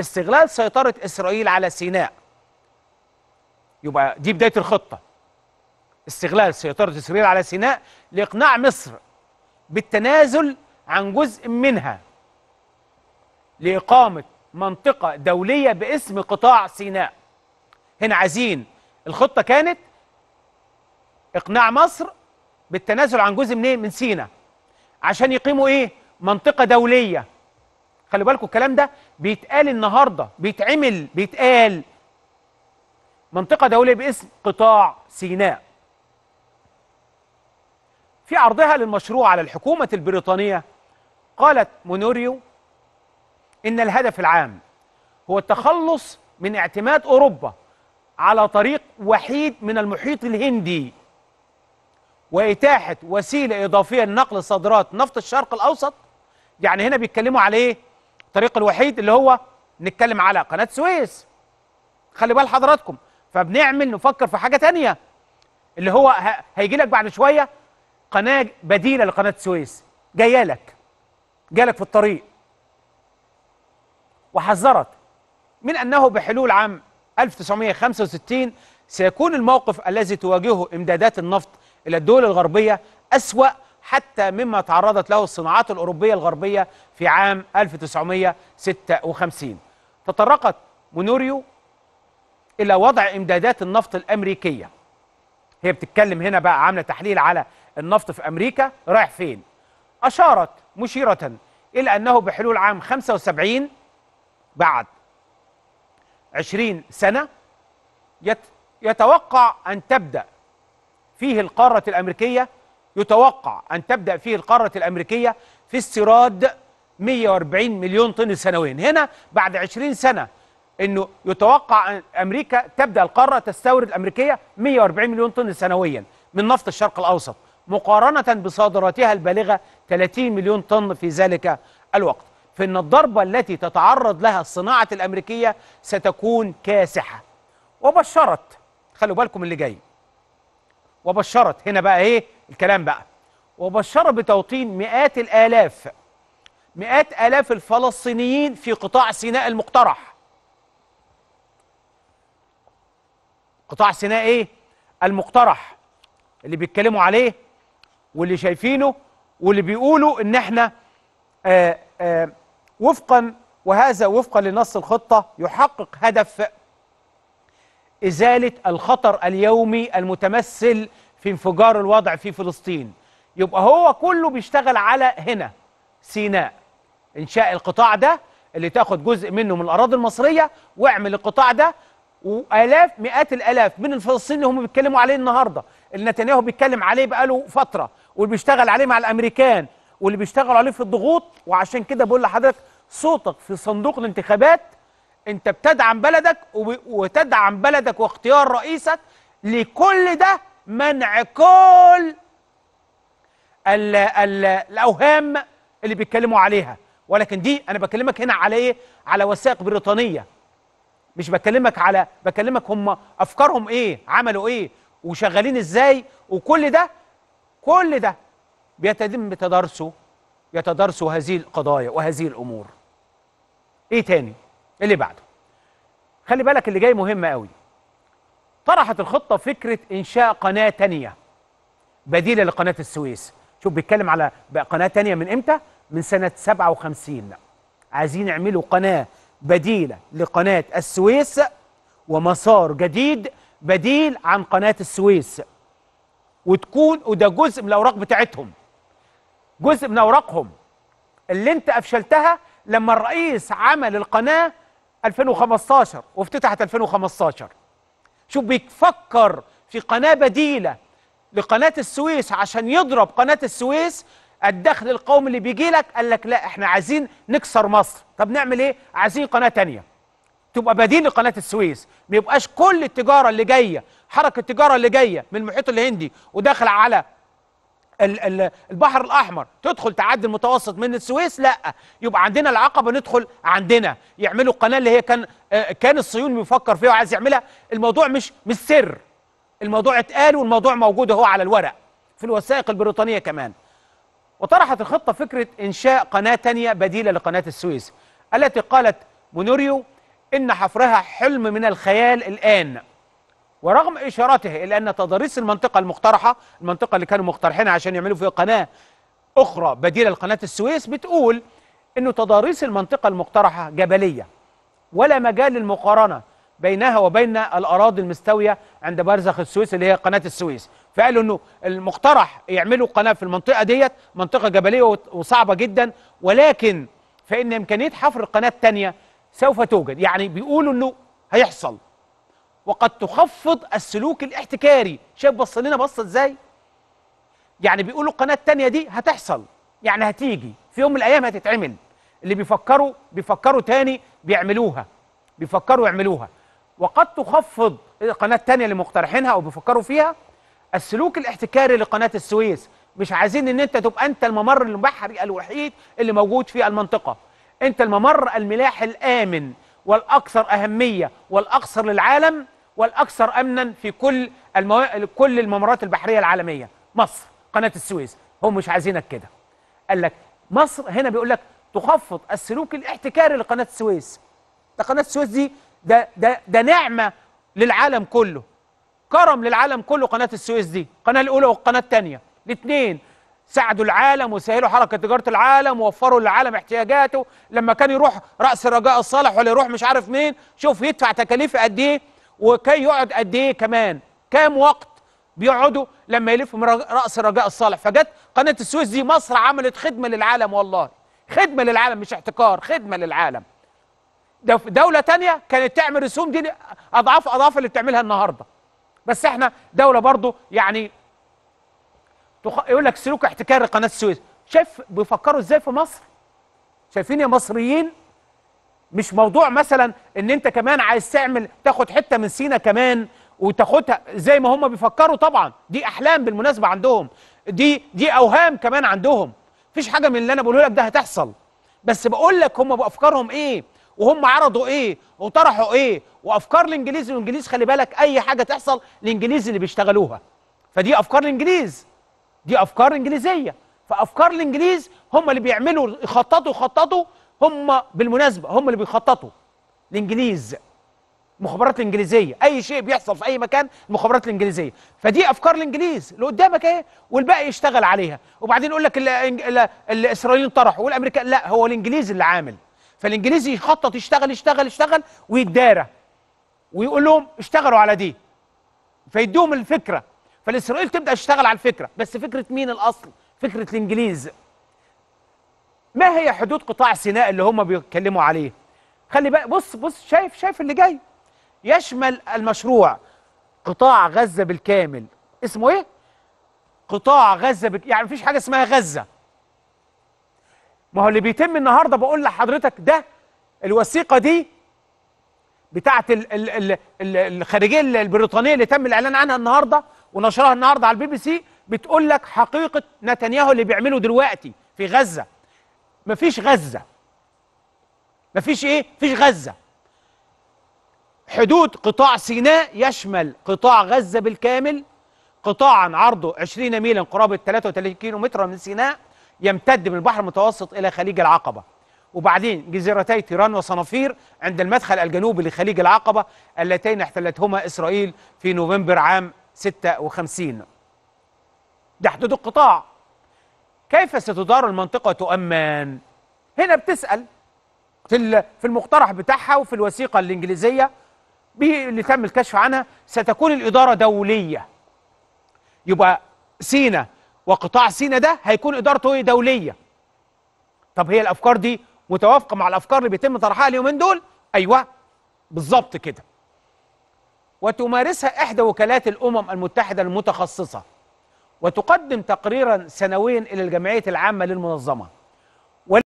استغلال سيطرة إسرائيل على سيناء يبقى دي بداية الخطة استغلال سيطرة إسرائيل على سيناء لإقناع مصر بالتنازل عن جزء منها لإقامة منطقة دولية باسم قطاع سيناء هنا عايزين الخطة كانت إقناع مصر بالتنازل عن جزء منين من سيناء عشان يقيموا إيه منطقة دولية خلي بالكم الكلام ده بيتقال النهارده بيتعمل بيتقال منطقه دوليه باسم قطاع سيناء في عرضها للمشروع على الحكومه البريطانيه قالت مونوريو ان الهدف العام هو التخلص من اعتماد اوروبا على طريق وحيد من المحيط الهندي وإتاحة وسيلة إضافية لنقل صادرات نفط الشرق الأوسط يعني هنا بيتكلموا عليه إيه؟ الطريق الوحيد اللي هو نتكلم على قناه سويس خلي بال حضراتكم فبنعمل نفكر في حاجه تانية اللي هو هيجي لك بعد شويه قناه بديله لقناه سويس جايه لك جايه لك في الطريق وحذرت من انه بحلول عام 1965 سيكون الموقف الذي تواجهه امدادات النفط الى الدول الغربيه اسوا حتى مما تعرضت له الصناعات الأوروبية الغربية في عام 1956 تطرقت مونوريو إلى وضع إمدادات النفط الأمريكية هي بتتكلم هنا بقى عاملة تحليل على النفط في أمريكا رايح فين أشارت مشيرة إلى أنه بحلول عام 75 بعد 20 سنة يتوقع أن تبدأ فيه القارة الأمريكية يتوقع أن تبدأ فيه القارة الأمريكية في استيراد 140 مليون طن سنويا هنا بعد 20 سنة أنه يتوقع أن أمريكا تبدأ القارة تستورد الأمريكية 140 مليون طن سنويا من نفط الشرق الأوسط مقارنة بصادراتها البالغة 30 مليون طن في ذلك الوقت فإن الضربة التي تتعرض لها الصناعة الأمريكية ستكون كاسحة وبشرت خلوا بالكم اللي جاي وبشرت هنا بقى إيه الكلام بقى وبشر بتوطين مئات الآلاف مئات آلاف الفلسطينيين في قطاع سيناء المقترح قطاع سيناء ايه المقترح اللي بيتكلموا عليه واللي شايفينه واللي بيقولوا ان احنا آآ آه، آآ آه، وفقا وهذا وفقا لنص الخطة يحقق هدف إزالة الخطر اليومي المتمثل في انفجار الوضع في فلسطين يبقى هو كله بيشتغل على هنا سيناء انشاء القطاع ده اللي تاخد جزء منه من الاراضي المصريه واعمل القطاع ده والاف مئات الالاف من الفلسطينيين اللي هم بيتكلموا عليه النهارده اللي نتنياهو بيتكلم عليه بقاله فتره واللي بيشتغل عليه مع الامريكان واللي بيشتغلوا عليه في الضغوط وعشان كده بقول لحضرتك صوتك في صندوق الانتخابات انت بتدعم بلدك وتدعم بلدك واختيار رئيسك لكل ده منع كل ال ال الأوهام اللي بيتكلموا عليها ولكن دي أنا بكلمك هنا على إيه؟ على وثائق بريطانية مش بكلمك على بكلمك هم أفكارهم إيه؟ عملوا إيه؟ وشغالين إزاي؟ وكل ده كل ده بيتم تدارسه يتدارسوا هذه القضايا وهذه الأمور إيه تاني؟ اللي بعده خلي بالك اللي جاي مهم قوي طرحت الخطة فكرة إنشاء قناة تانية بديلة لقناة السويس شوف بيتكلم على قناة تانية من إمتى؟ من سنة 57 عايزين يعملوا قناة بديلة لقناة السويس ومسار جديد بديل عن قناة السويس وتكون وده جزء من الأوراق بتاعتهم جزء من أوراقهم اللي أنت أفشلتها لما الرئيس عمل القناة 2015 وافتتحت 2015 شوف بيفكر في قناة بديلة لقناة السويس عشان يضرب قناة السويس الدخل القومي اللي بيجي لك قال لك لا احنا عايزين نكسر مصر طب نعمل ايه عايزين قناة تانية تبقى بديل لقناة السويس ما يبقاش كل التجارة اللي جاية حركة التجارة اللي جاية من المحيط الهندي وداخل على البحر الاحمر تدخل تعدي المتوسط من السويس لا يبقى عندنا العقبه ندخل عندنا يعملوا القناه اللي هي كان آه، كان الصهيوني بيفكر فيها وعايز يعملها الموضوع مش مش سر الموضوع اتقال والموضوع موجود اهو على الورق في الوثائق البريطانيه كمان وطرحت الخطه فكره انشاء قناه تانية بديله لقناه السويس التي قالت مونوريو ان حفرها حلم من الخيال الان ورغم إشارته إلى أن تضاريس المنطقة المقترحة المنطقة اللي كانوا مقترحينها عشان يعملوا فيها قناة أخرى بديلة لقناة السويس بتقول أنه تضاريس المنطقة المقترحة جبلية ولا مجال للمقارنة بينها وبين الأراضي المستوية عند برزخ السويس اللي هي قناة السويس فقالوا أنه المقترح يعملوا قناة في المنطقة ديت منطقة جبلية وصعبة جدا ولكن فإن إمكانية حفر القناه الثانيه سوف توجد يعني بيقولوا أنه هيحصل وقد تخفض السلوك الاحتكاري شايف بص لنا بصه ازاي يعني بيقولوا القناه الثانيه دي هتحصل يعني هتيجي في يوم من الايام هتتعمل اللي بيفكروا بيفكروا تاني بيعملوها بيفكروا يعملوها وقد تخفض القناه الثانيه اللي مقترحينها او بيفكروا فيها السلوك الاحتكاري لقناه السويس مش عايزين ان انت تبقى انت الممر البحري الوحيد اللي موجود في المنطقه انت الممر الملاحي الامن والاكثر اهميه والاكثر للعالم والأكثر أمنا في كل المو... كل الممرات البحرية العالمية مصر قناة السويس هم مش عايزينك كده قال لك مصر هنا بيقول لك تخفض السلوك الاحتكاري لقناة السويس ده قناة السويس دي ده ده ده نعمة للعالم كله كرم للعالم كله قناة السويس دي القناة الأولى والقناة الثانية الاثنين ساعدوا العالم وسهلوا حركة تجارة العالم ووفروا للعالم احتياجاته لما كان يروح رأس الرجاء الصالح ولا يروح مش عارف مين شوف يدفع تكاليف قد ايه وكي يقعد قد ايه كمان كام وقت بيقعدوا لما يلف من راس الرجاء الصالح فجت قناه السويس دي مصر عملت خدمه للعالم والله خدمه للعالم مش احتكار خدمه للعالم ده دوله تانية كانت تعمل رسوم دي اضعاف اضعاف اللي بتعملها النهارده بس احنا دوله برضو يعني تخ... يقول لك سلوك احتكاري قناه السويس شايف بيفكروا ازاي في مصر شايفين يا مصريين مش موضوع مثلا ان انت كمان عايز تعمل تاخد حته من سينا كمان وتاخدها زي ما هم بيفكروا طبعا دي احلام بالمناسبه عندهم دي دي اوهام كمان عندهم مفيش حاجه من اللي انا بقوله لك ده هتحصل بس بقول لك هم بافكارهم ايه وهم عرضوا ايه وطرحوا ايه وافكار الانجليز والانجليز خلي بالك اي حاجه تحصل الانجليز اللي بيشتغلوها فدي افكار الانجليز دي افكار انجليزيه فافكار الانجليز هم اللي بيعملوا يخططوا يخططوا هم بالمناسبة هم اللي بيخططوا الإنجليز المخابرات الإنجليزية أي شيء بيحصل في أي مكان المخابرات الإنجليزية فدي أفكار الإنجليز اللي قدامك أهي والباقي يشتغل عليها وبعدين يقول لك الإسرائيليين طرحوا والأمريكان لا هو الإنجليز اللي عامل فالإنجليزي يخطط يشتغل يشتغل يشتغل ويتدارى ويقول لهم اشتغلوا على دي فيدوهم الفكرة فالإسرائيل تبدأ تشتغل على الفكرة بس فكرة مين الأصل؟ فكرة الإنجليز ما هي حدود قطاع سيناء اللي هم بيتكلموا عليه خلي بقى بص بص شايف شايف اللي جاي يشمل المشروع قطاع غزه بالكامل اسمه ايه قطاع غزه بك... يعني مفيش حاجه اسمها غزه ما هو اللي بيتم النهارده بقول لحضرتك ده الوثيقه دي بتاعه ال... ال... ال... ال... الخارجيه البريطانيه اللي تم الاعلان عنها النهارده ونشرها النهارده على البي بي سي بتقول لك حقيقه نتنياهو اللي بيعمله دلوقتي في غزه مفيش غزه مفيش ايه مفيش غزه حدود قطاع سيناء يشمل قطاع غزه بالكامل قطاعا عرضه 20 ميلا قرابه 33 كيلو متر من سيناء يمتد من البحر المتوسط الى خليج العقبه وبعدين جزيرتي تيران وصنافير عند المدخل الجنوبي لخليج العقبه اللتين احتلتهما اسرائيل في نوفمبر عام 56 ده حدود القطاع كيف ستدار المنطقة تؤمن؟ هنا بتسأل في في المقترح بتاعها وفي الوثيقة الإنجليزية اللي تم الكشف عنها ستكون الإدارة دولية يبقى سينا وقطاع سينا ده هيكون إدارته إيه؟ دولية طب هي الأفكار دي متوافقة مع الأفكار اللي بيتم طرحها اليومين دول؟ أيوه بالظبط كده وتمارسها إحدى وكالات الأمم المتحدة المتخصصة وتقدم تقريرا سنويا إلى الجمعية العامة للمنظمة